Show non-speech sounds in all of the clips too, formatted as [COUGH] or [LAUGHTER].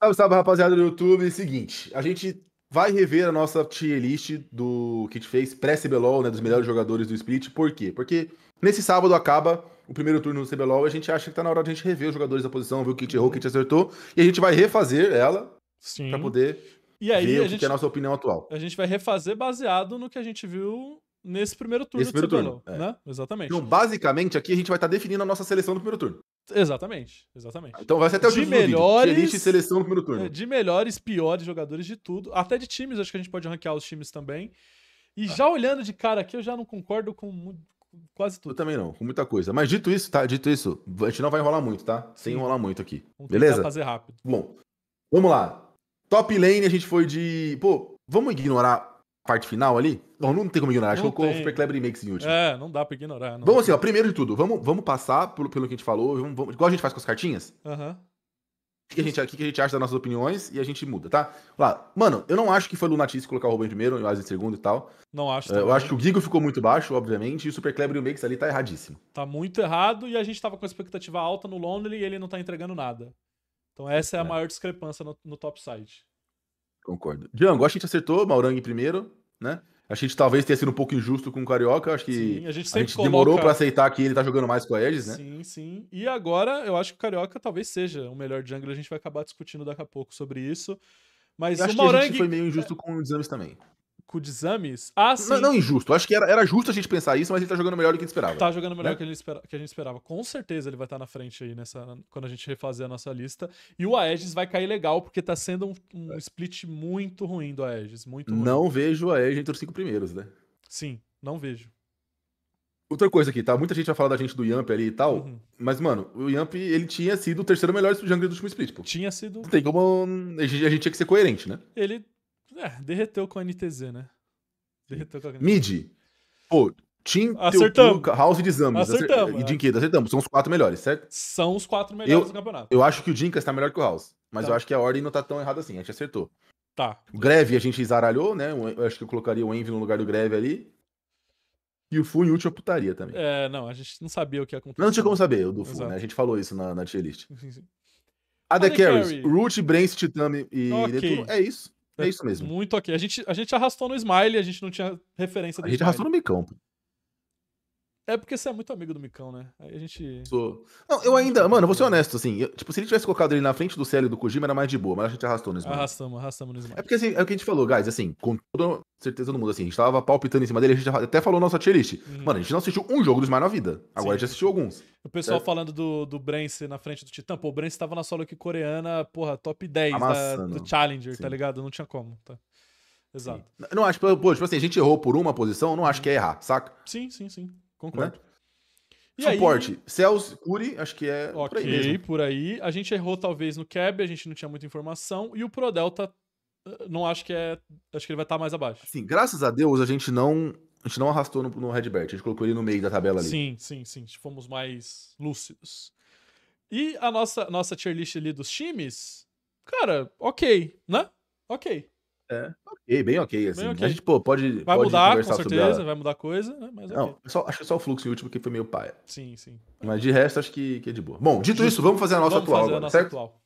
Salve, salve, rapaziada do YouTube. Seguinte, a gente vai rever a nossa tier list do que a gente fez pré-CBLOL, né? Dos melhores jogadores do split. Por quê? Porque nesse sábado acaba o primeiro turno do CBLOL e a gente acha que tá na hora de a gente rever os jogadores da posição, ver o que a gente errou, o que a gente acertou. E a gente vai refazer ela Sim. pra poder e aí, ver a o que gente, que é a nossa opinião atual. A gente vai refazer baseado no que a gente viu nesse primeiro turno Esse primeiro CBLOL, turno, é. né? Exatamente. Então, basicamente, aqui a gente vai estar tá definindo a nossa seleção do primeiro turno. Exatamente, exatamente. Então vai ser até o de melhores seleção no primeiro turno. É, de melhores, piores jogadores de tudo, até de times, acho que a gente pode ranquear os times também. E ah. já olhando de cara aqui, eu já não concordo com quase tudo. Eu também não, com muita coisa. Mas dito isso, tá? Dito isso, a gente não vai enrolar muito, tá? Sim. Sem enrolar muito aqui. Vamos beleza? fazer rápido. Bom, vamos lá. Top lane a gente foi de, pô, vamos ignorar a parte final ali? Não, não tem como ignorar. Acho que o Super Kleber Makes em último. É, não dá pra ignorar. Não. Vamos assim, ó. Primeiro de tudo, vamos, vamos passar pelo, pelo que a gente falou. Vamos, vamos, igual a gente faz com as cartinhas. Aham. Uhum. O que, a gente, que a gente acha das nossas opiniões e a gente muda, tá? Lá, mano, eu não acho que foi Lunatice colocar o robin em primeiro e o Asa em segundo e tal. Não acho. Tá eu acho que o Gigo ficou muito baixo, obviamente, e o Super Kleber e o Makes ali tá erradíssimo. Tá muito errado e a gente tava com a expectativa alta no Lonely e ele não tá entregando nada. Então essa é a é. maior discrepância no, no top site Concordo. Django, acho que a gente acertou, Maurang em primeiro, né? A gente talvez tenha sido um pouco injusto com o Carioca, acho que sim, a gente, a gente coloca... demorou para aceitar que ele tá jogando mais com a Edge, né? Sim, sim. E agora eu acho que o Carioca talvez seja o melhor jungler, a gente vai acabar discutindo daqui a pouco sobre isso. Mas eu acho o Morang... que a gente foi meio injusto com o Exames também com o Dizames. Ah, sim. Não, não injusto. Acho que era, era justo a gente pensar isso, mas ele tá jogando melhor do que a gente esperava. Tá jogando melhor né? que, que a gente esperava. Com certeza ele vai estar tá na frente aí nessa, quando a gente refazer a nossa lista. E o Aegis vai cair legal, porque tá sendo um, um é. split muito ruim do Aegis. Muito ruim. Não vejo o Aegis entre os cinco primeiros, né? Sim, não vejo. Outra coisa aqui, tá? Muita gente vai falar da gente do Yamp ali e tal, uhum. mas, mano, o Yamp, ele tinha sido o terceiro melhor jungler do último split, pô. Tinha sido. tem como... A gente tinha que ser coerente, né? Ele é, derreteu com a NTZ, né? Derreteu com a NTZ. Mid. Pô, Tim, acertamos. House de Zamas acertamos, acer... e é. Dinkeda, acertamos. São os quatro melhores, certo? São os quatro melhores eu, do campeonato. Eu acho que o Dinka está melhor que o House, mas tá. eu acho que a ordem não tá tão errada assim, a gente acertou. Tá. O Greve a gente zaralhou, né? Eu acho que eu colocaria o Envy no lugar do Greve ali. E o Fu em última é putaria também. É, não, a gente não sabia o que ia acontecer. Não, tinha como saber o do Fu, né? A gente falou isso na, na tier list. a The Carries, Root, Brains, Titami e okay. Netuno, é isso. É isso mesmo. Muito ok. A gente, a gente arrastou no smile, a gente não tinha referência A gente smile. arrastou no micão. Pô. É porque você é muito amigo do Micão, né? Aí a gente. Sou. Não, eu ainda. Mano, vou ser honesto, assim. Eu, tipo, se ele tivesse colocado ele na frente do Célio e do Kojima, era mais de boa, mas a gente arrastou no Smite. Arrastamos, arrastamos no Smite. É porque assim, é o que a gente falou, guys, assim, com toda certeza do mundo, assim, a gente tava palpitando em cima dele, a gente até falou nossa tier list. Uhum. Mano, a gente não assistiu um jogo do Smite na vida. Agora Sim. a gente assistiu alguns. O pessoal é. falando do, do Brence na frente do Titã. Pô, o Brence tava na solo aqui coreana, porra, top 10 da, do Challenger, tá Sim. tá ligado? Não tinha como, tá? Exato. Sim. Não acho, pô, tipo assim, a gente errou por uma posição, não acho uhum. que é errar, saca? Sim, sim, sim. Concordo. Né? E Suporte, aí... Celso, Curi, acho que é por aí mesmo. por aí. A gente errou talvez no Cab, a gente não tinha muita informação. E o Pro Delta, tá, eh, não acho que é... Acho que ele vai estar tá mais abaixo. Sim, graças a Deus a gente não... A gente não arrastou no, no Redbert, a gente colocou ele no meio da tabela ali. Sim, sim, sim. Fomos mais lúcidos. E a nossa, nossa tier list ali dos times, cara, ok, né? Ok. É, ok, bem ok. Assim. Bem okay. A gente pô, pode, vai pode mudar, conversar com certeza, sobre vai mudar coisa, né? Não, só, acho que só o fluxo último que foi meio paia. Sim, sim. Mas de resto, acho que, que é de boa. Bom, dito isso, vamos fazer a nossa vamos atual agora, nossa certo? Atual.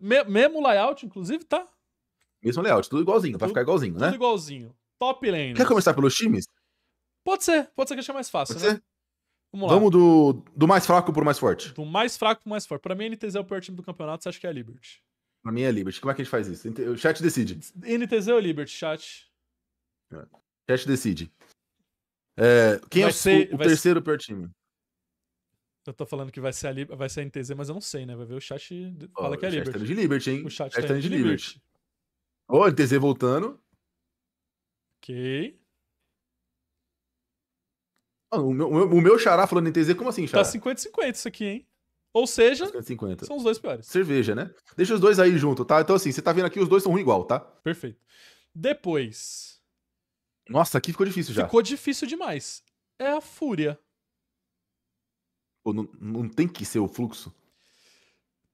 Me, mesmo layout, inclusive, tá? Mesmo layout, tudo igualzinho, vai ficar igualzinho, tudo né? Tudo igualzinho. Top lane. Quer começar pelos times? Pode ser, pode ser que ache mais fácil, pode né? Ser? Vamos lá. Vamos do, do mais fraco pro mais forte. Do mais fraco pro mais forte. Pra mim, a NTZ é o pior time do campeonato, você acha que é a Liberty? Pra mim é Liberty. Como é que a gente faz isso? O chat decide. NTZ ou Liberty, chat? É. Chat decide. É, quem é vai é ser, o, o terceiro ser... pior time? Eu tô falando que vai ser, a vai ser a NTZ, mas eu não sei, né? Vai ver o chat oh, fala que é Liberty. O chat tá de Liberty, hein? O chat, chat tá, tá de Liberty. Ô, oh, NTZ voltando. Ok. Oh, o, meu, o meu xará falando NTZ, como assim, tá xará? Tá 50-50 isso aqui, hein? Ou seja, 50. É são os dois piores. Cerveja, né? Deixa os dois aí junto, tá? Então, assim, você tá vendo aqui, os dois são ruins igual, tá? Perfeito. Depois. Nossa, aqui ficou difícil já. Ficou difícil demais. É a fúria. Pô, não, não tem que ser o fluxo?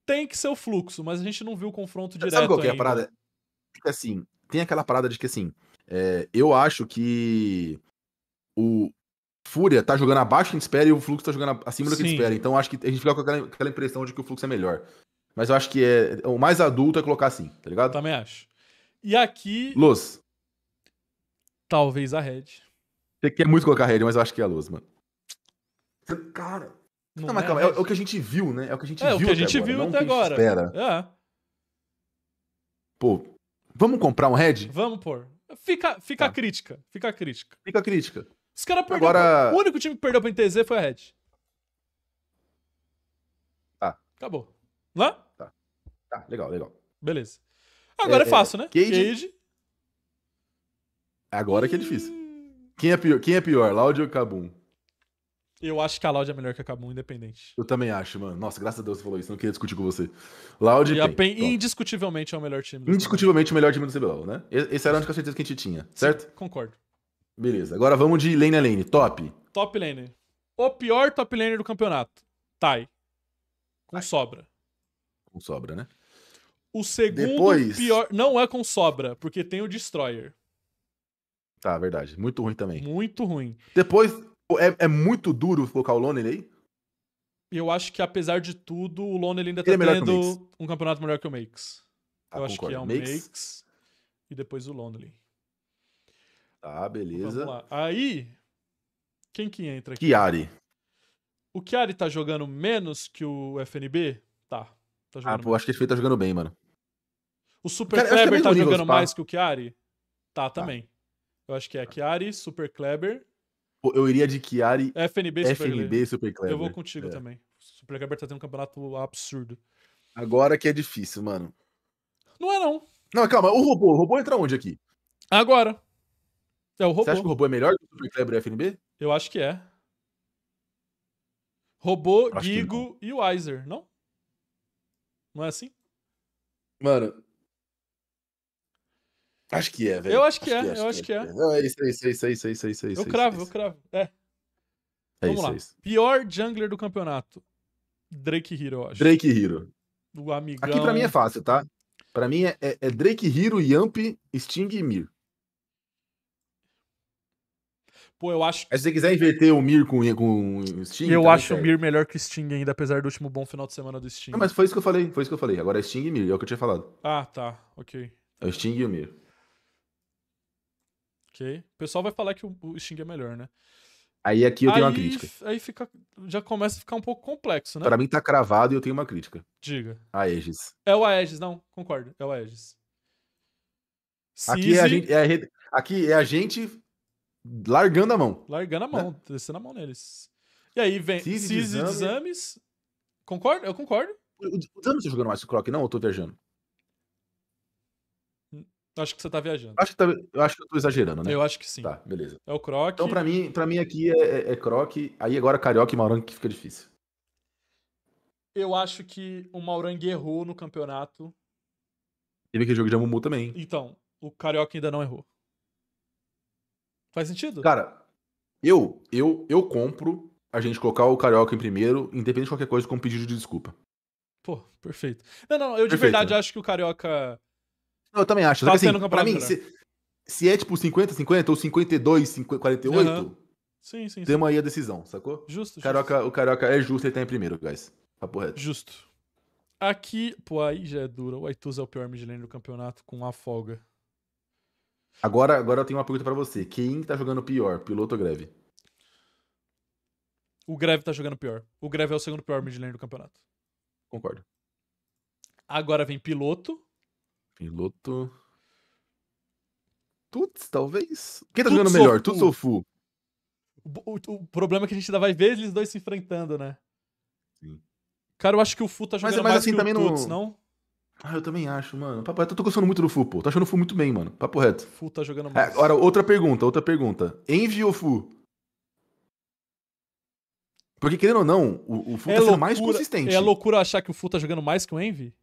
Tem que ser o fluxo, mas a gente não viu o confronto direto. Sabe qual que é a parada? É assim, tem aquela parada de que, assim, é, eu acho que o, Fúria tá jogando abaixo do que a gente espera e o Fluxo tá jogando acima do que a gente espera. Então acho que a gente fica com aquela, aquela impressão de que o Fluxo é melhor. Mas eu acho que é o mais adulto é colocar assim, tá ligado? Também acho. E aqui. Luz. Talvez a Red. Você quer muito colocar a Red, mas eu acho que é a Luz, mano. Cara. Não, não mas é calma, é, é, o que a gente viu, né? É o que a gente é, viu. É o que a gente agora, viu até agora. Espera. É. Pô, vamos comprar um Red? Vamos, pô. Fica, fica tá. a crítica. Fica a crítica. Fica a crítica. Os caras perderam. Agora... O único time que perdeu pra NTZ foi a Red. Tá. Acabou. Lá? É? Tá. Tá, legal, legal. Beleza. Agora é, é, é fácil, é... né? Cage... Cage... É agora que é difícil. Quem é pior, Quem é pior Loud ou Kabum? Eu acho que a Loud é melhor que a Kabum, independente. Eu também acho, mano. Nossa, graças a Deus você falou isso. Não queria discutir com você. Loud e a Pain indiscutivelmente é o melhor time. Indiscutivelmente o melhor time do CBLOL, né? Esse era a única certeza que a gente tinha, certo? Sim, concordo. Beleza, agora vamos de lane a lane. Top. Top lane. O pior top lane do campeonato. Tai. Com Ai. sobra. Com sobra, né? O segundo Depois... pior. Não é com sobra, porque tem o Destroyer. Tá, verdade. Muito ruim também. Muito ruim. Depois, é, é muito duro colocar o Lonely aí? Eu acho que, apesar de tudo, o Lonely ainda está é tá é tendo um campeonato melhor que o Makes. Ah, eu concordo. acho que é o Makes, Makes e depois o Lonely. Tá, beleza. Vamos lá. Aí, quem que entra aqui? Chiari. O Chiari tá jogando menos que o FNB? Tá. tá ah, pô, acho que ele filho tá jogando bem, mano. O Super Cara, é Kleber tá jogando mais que o Chiari? Tá, tá. também. Tá. Eu acho que é Chiari, Super Kleber. Eu iria de Chiari, FNB, Super FNB Kleber. Super Kleber. Eu vou contigo é. também. Super Kleber tá tendo um campeonato absurdo. Agora que é difícil, mano. Não é não. Não, calma, o robô, o robô entra onde aqui? Agora. É o robô. Você acha que o robô é melhor do que o Super Kleber e o FNB? Eu acho que é. Robô, Gigo e Wiser, não? Não é assim? Mano. Acho que é, velho. Eu acho que é, é, eu acho é. que, é. Não, é isso, é isso, é isso, é isso, é isso, é isso. É isso eu cravo, isso. eu cravo. É. Vamos isso, lá. Isso. Pior jungler do campeonato. Drake Hero, eu acho. Drake Hero. O amigão. Aqui pra mim é fácil, tá? Pra mim é, é, é Drake Hero, Yamp, Sting e Mir. Pô, eu acho. Mas se você quiser inverter o Mir com, com o Sting. Eu acho o Mir melhor que o Sting ainda, apesar do último bom final de semana do Sting. Não, mas foi isso que eu falei, foi isso que eu falei. Agora é Sting e Mir, é o que eu tinha falado. Ah, tá. Ok. É o Sting e o Mir. Ok. O pessoal vai falar que o, Sting é melhor, né? Aí aqui eu tenho aí, uma crítica. Aí fica, já começa a ficar um pouco complexo, né? Pra mim tá cravado e eu tenho uma crítica. Diga. A Aegis. É o Aegis, não, concordo. É o Aegis. Aqui é, a gente, é a, aqui é a gente Largando a mão. Largando a né? mão, é. descendo a mão neles. E aí vem CIS de exames. Concordo? Eu concordo. O Exames tá jogando mais Croc, não? Ou eu tô viajando? Acho que você tá viajando. Acho que, tá, eu acho que eu tô exagerando, né? Eu acho que sim. Tá, beleza. É o Croc. Então, pra mim, pra mim aqui é, é, é Croc. Aí agora Carioca e Maurangue que fica difícil. Eu acho que o Maurangue errou no campeonato. Teve aquele jogo de Amumu também. Então, o Carioca ainda não errou. Faz sentido? Cara, eu, eu, eu compro a gente colocar o Carioca em primeiro, independente de qualquer coisa, com um pedido de desculpa. Pô, perfeito. Não, não, eu de verdade né? acho que o Carioca. Não, eu também acho. Tá assim, pra mim, se, se, é tipo 50-50 ou 52-48, uhum. sim, sim, temos sim. aí a decisão, sacou? Justo, Carioca, justo. O Carioca é justo, ele tá em primeiro, guys. Papo reto. Justo. Aqui, pô, aí já é duro. O Aituz é o pior mid lane do campeonato com a folga. Agora, agora eu tenho uma pergunta para você. Quem tá jogando pior, piloto ou greve? O greve tá jogando pior. O greve é o segundo pior mid do campeonato. Concordo. Agora vem piloto. Piloto. Tuts, talvez. Quem tá Tuts jogando melhor, Tuts ou Fu? O, o, problema é que a gente ainda vai ver eles dois se enfrentando, né? Sim. Cara, eu acho que o Fu tá jogando mas, mas mais assim, que o Tuts, não... não? Ah, eu também acho, mano. Papo reto, eu tô gostando muito do Fu, pô. Tô achando o Fu muito bem, mano. Papo reto. Fu tá jogando é, mais. É, agora, outra pergunta, outra pergunta. Envy ou Fu? Porque, querendo ou não, o, o Fu é tá loucura, sendo mais consistente. É loucura achar que o Fu tá jogando mais que o Envy?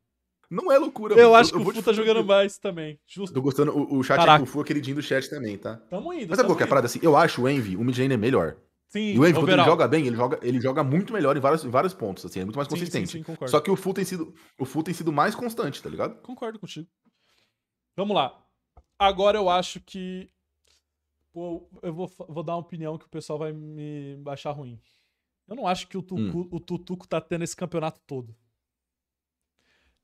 Não é loucura, Eu mano. acho eu, que eu o Fu tá jogando mais também. Justo. Tô gostando. O, o chat Caraca. é o Fu aquele queridinho do chat também, tá? Tamo indo. Mas sabe qual que é a parada assim? Eu acho o Envy, o Midjane é melhor. Sim, e o Andrew joga bem, ele joga, ele joga muito melhor em vários, em vários pontos, assim, é muito mais consistente. Sim, sim, concordo. Só que o Full tem sido o Full tem sido mais constante, tá ligado? Concordo contigo. Vamos lá. Agora eu acho que Pô, eu vou, vou dar uma opinião que o pessoal vai me achar ruim. Eu não acho que o, tucu, hum. o Tutuco tá tendo esse campeonato todo.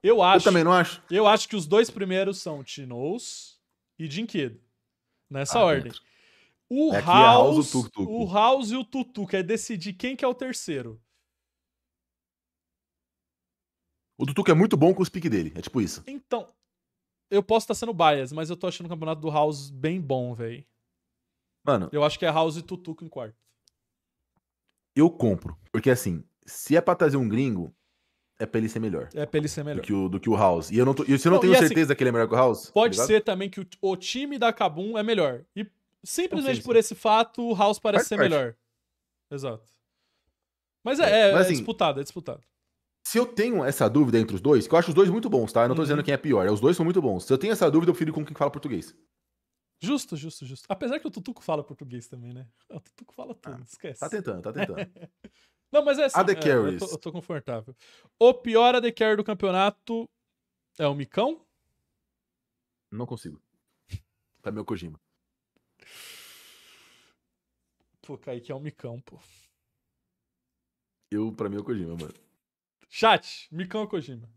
Eu acho. Eu também não acho. Eu acho que os dois primeiros são Tinous e Dinquedo. Nessa ah, ordem. Dentro. O House, é, é House, o, House e o Tutu, que é decidir quem que é o terceiro. O Tutu é muito bom com os piques dele, é tipo isso. Então, eu posso estar sendo bias, mas eu tô achando o campeonato do House bem bom, velho. Mano, eu acho que é House e Tutu em quarto. Eu compro, porque assim, se é pra trazer um gringo, é pra ele ser melhor. É pra ele ser melhor. Do que o, do que o House. E eu não, tô, eu, se eu não, não tenho assim, certeza assim, que ele é melhor que o House. Tá pode tá ser também que o, o, time da Kabum é melhor. E Simplesmente por esse fato, o House parece ser parte. melhor. Exato. Mas é, é, é mas, é assim, é, disputado, é disputado. Se eu tenho essa dúvida entre os dois, que eu acho os dois muito bons, tá? Eu não tô uhum. dizendo quem é pior, é, os dois são muito bons. Se eu tenho essa dúvida, eu prefiro com quem fala português. Justo, justo, justo. Apesar que o Tutuco fala português também, né? [LAUGHS] O Tutuco fala ah, tudo, ah, esquece. Tá tentando, tá tentando. [LAUGHS] não, mas é assim, é, eu, tô, eu, tô, confortável. O pior AD Carry do campeonato é o Micão? Não consigo. Tá meu Kojima. pô, Kaique é um micão, pô. Eu, pra mim, é o Kojima, mano. Chat, micão é ou Kojima?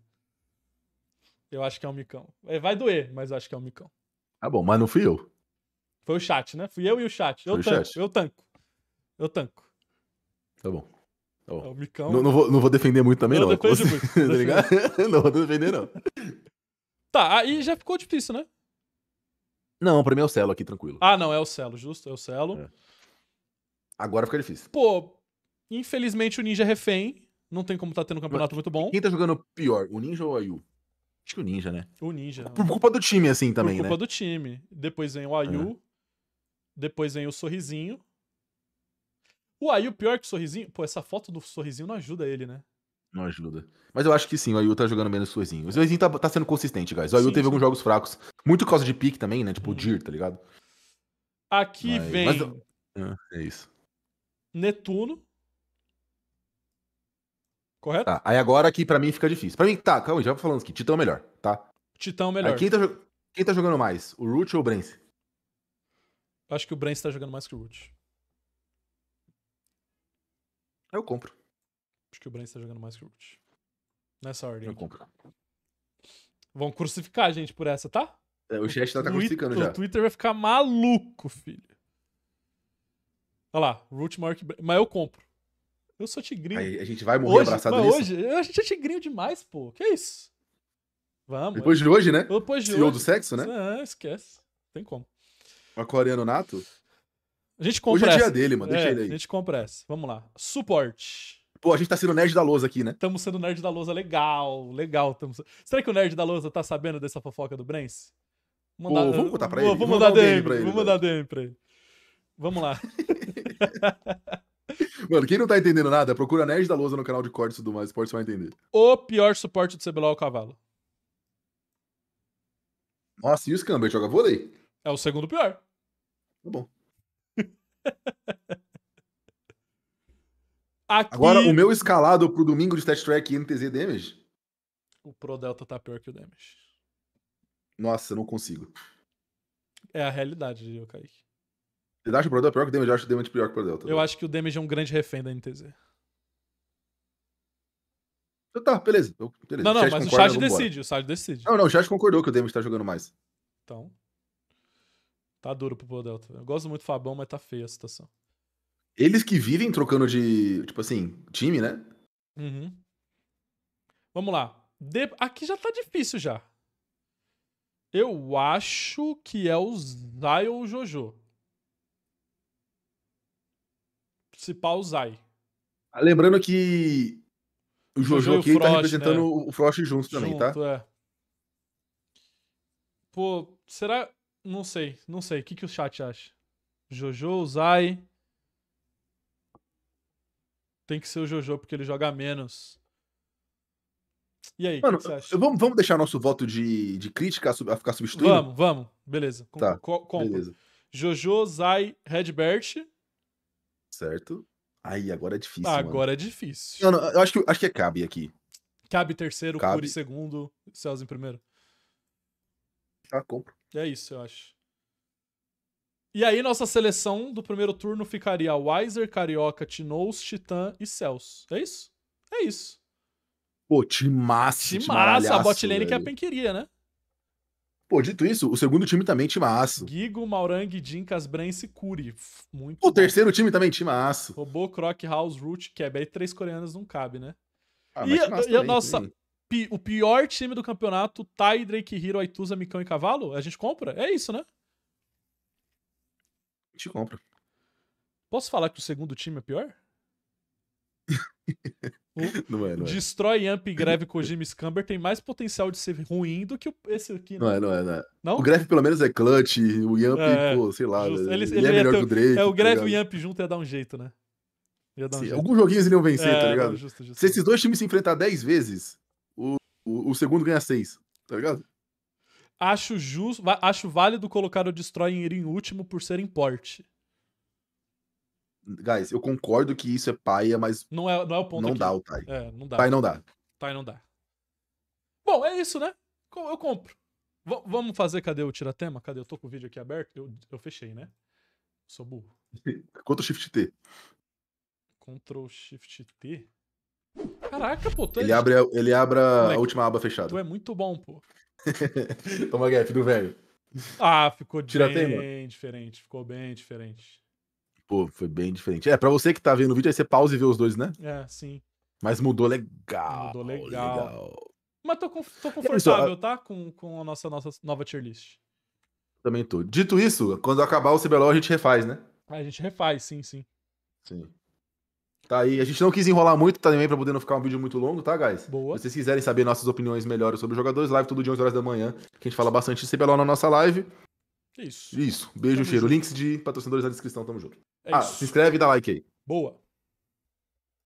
Eu acho que é um micão. É, vai doer, mas eu acho que é um micão. Ah, bom, mas não fui eu. Foi o chat, né? Fui eu e o chat. Eu Foi tanco, chat. eu tanco. Eu tanco. Tá bom. Tá bom. É o micão. Não, não, vou, não vou defender muito também, não. não. muito. [LAUGHS] tá [LAUGHS] não vou defender, não. Tá, aí já ficou difícil, né? Não, pra mim é o Celo aqui, tranquilo. Ah, não, é o Celo, justo, é o Celo. É. Agora fica difícil. Pô, infelizmente o Ninja é refém. Não tem como tá tendo um campeonato Mas, muito bom. Quem tá jogando pior, o Ninja ou o Ayu? Acho que o Ninja, né? O Ninja. Por culpa do time, assim, também, né? Por culpa né? do time. Depois vem o Ayu. Uhum. Depois vem o Sorrisinho. O Ayu, pior que o Sorrisinho... Pô, essa foto do Sorrisinho não ajuda ele, né? Não ajuda. Mas eu acho que sim, o Ayu tá jogando menos o Sorrisinho. O Sorrisinho tá, tá sendo consistente, guys. O Ayu sim, teve sim. alguns jogos fracos. Muito por causa de pique também, né? Tipo hum. o Dir, uhum. tá ligado? Aqui Mas... vem... Mas... Ah, é isso. Netuno. Correto? Tá, aí agora aqui pra mim fica difícil. Pra mim, tá, calma aí, já vou falando aqui. Titão é melhor, tá? Titão é melhor. Aí, quem, tá, quem tá jogando mais, o Root ou o Brence? Acho que o Brence tá jogando mais que o Root. Eu compro. Acho que o Brence tá jogando mais que o Root. Nessa ordem. Eu compro. Vão crucificar a gente por essa, tá? É, o chat tá crucificando já. O Twitter vai ficar maluco, filho. Olha lá, Root maior que. Mas eu compro. Eu sou tigrinho. Aí, a gente vai morrer hoje, abraçado nisso. Hoje, a gente é tigrinho demais, pô. Que isso? Vamos. Depois de hoje, né? Depois de CEO hoje. do sexo, né? Não, é, esquece. Tem como. Aquariano nato? A gente compra Hoje é essa. dia dele, mano. Deixa é, ele aí. A gente compra essa. Vamos lá. Suporte. Pô, a gente tá sendo nerd da lousa aqui, né? Estamos sendo nerd da lousa. Legal, legal. Tamo... Será que o nerd da lousa tá sabendo dessa fofoca do Brens? Mandar... Pô, vamos contar pra ele. Vamos vou mandar, mandar DM, pra ele. Vamos mandar DM pra ele. Vamos lá. [LAUGHS] [LAUGHS] Mano, quem não tá entendendo nada, procura Nerd da Lousa no canal de cortes do Mais Esportes, você vai entender. O pior suporte do CBLOL é o cavalo. Nossa, e o Scamber joga vôlei? É o segundo pior. Tá bom. [LAUGHS] Aqui... Agora, o meu escalado pro domingo de Test Track e NTZ Damage? O Pro Delta tá pior que o Damage. Nossa, eu não consigo. É a realidade, Kaique. Você acha que o Brodel é pior que o Damage? Eu acho o Damage pior que o Brodel. Tá eu bem? acho que o Damage é um grande refém da NTZ. Então tá, beleza. beleza. Não, não, mas concorda, o chat decide, o chat decide. Não, não, o chat concordou que o Damage tá jogando mais. Então. Tá duro pro Pro Delta. Eu gosto muito do Fabão, mas tá feia a situação. Eles que vivem trocando de, tipo assim, time, né? Uhum. Vamos lá. De... Aqui já tá difícil já. Eu acho que é o Zion ou o Jojo. Se o Zay. Ah, lembrando que o Jojo, aqui tá né? o Frost, tá representando o Frost junto também, junto, tá? É. Pô, será. Não sei, não sei. O que, que o chat acha? Jojo, Zay. Tem que ser o Jojo, porque ele joga menos. E aí, Mano, que você acha? Vamos, vamos deixar nosso voto de, de crítica a, ficar substituído? Vamos, vamos. Beleza. Com, tá, com, beleza. Jojo, Zay, Redbert. Certo. Aí, agora é difícil. agora é difícil. Não, não, eu acho que, acho que é Cabe aqui. Cabe terceiro, cabe. Curi segundo, Celso em primeiro. Ah, compro. É isso, eu acho. E aí, nossa seleção do primeiro turno ficaria Wiser Carioca, Tinous, Titã e Celso. É isso? É isso. Pô, timaço, timaço. A botlane que é a penqueria, né? Pô, dito isso, o segundo time também timaço. Guigo, Maurang, Dinkas, Brance e Curi. Muito o bom. terceiro time também timaço. Robô, Croc, House, Root, Keb. Aí três coreanos não cabe, né? Ah, e, a, também, a, nossa, pi, o pior time do campeonato, Tai, Drake, Hiro, Aituza, Micão e Cavalo? A gente compra? É isso, né? A gente compra. Posso falar que o segundo time é pior? [LAUGHS] não é, não é. Destrói Amp [LAUGHS] Greve Kojima Scamber tem mais potencial de ser ruim do que esse aqui. Né? Não é, né? não é, não é. Não? O Greve pelo menos é clutch, o Yamp, é, pô, sei lá. Justo. Né, ele, ele, ele é melhor ter, que o Drake. É, o tá Greve tá e o Yamp junto ia dar um jeito, né? Ia dar um Sim, jeito. Alguns joguinhos iriam vencer, tá é, tá ligado? Não, justo, justo. Se esses dois times se enfrentar 10 vezes, o, o, o segundo ganha 6, tá ligado? Acho justo, acho válido colocar o Destroy em último por ser em porte. Guys, eu concordo que isso é paia, mas. Não é, não é o ponto. Não aqui. dá o Tai. É, não dá. Tai não dá. Tai não dá. Bom, é isso, né? Eu compro. V vamos fazer. Cadê o tiratema? Cadê? Eu tô com o vídeo aqui aberto. Eu, eu fechei, né? Sou burro. [LAUGHS] Ctrl Shift T. Ctrl Shift T? Caraca, pô. É ele, é... abre, a, ele abre a última aba fechada. Tu é muito bom, pô. [LAUGHS] Toma gap do velho. Ah, ficou Tira bem tema. diferente. Ficou bem diferente. Pô, foi bem diferente. É, pra você que tá vendo o vídeo, aí você pausa e vê os dois, né? É, sim. Mas mudou legal. Mudou legal. legal. Mas tô, com, tô confortável, isso, tá? Com, com a nossa, nossa nova tier list. Também tô. Dito isso, quando acabar o CBLOL, a gente refaz, né? A gente refaz, sim, sim. Sim. Tá aí. A gente não quis enrolar muito também pra poder não ficar um vídeo muito longo, tá, guys? Boa. Se vocês quiserem saber nossas opiniões melhores sobre os jogadores, live todo dia 11 horas da manhã, que a gente fala bastante de CBLOL na nossa live. É isso. Isso. Beijo, tamo cheiro. Junto. Links de patrocinadores na descrição, tamo junto. É ah, isso. se inscreve e dá like aí. Boa.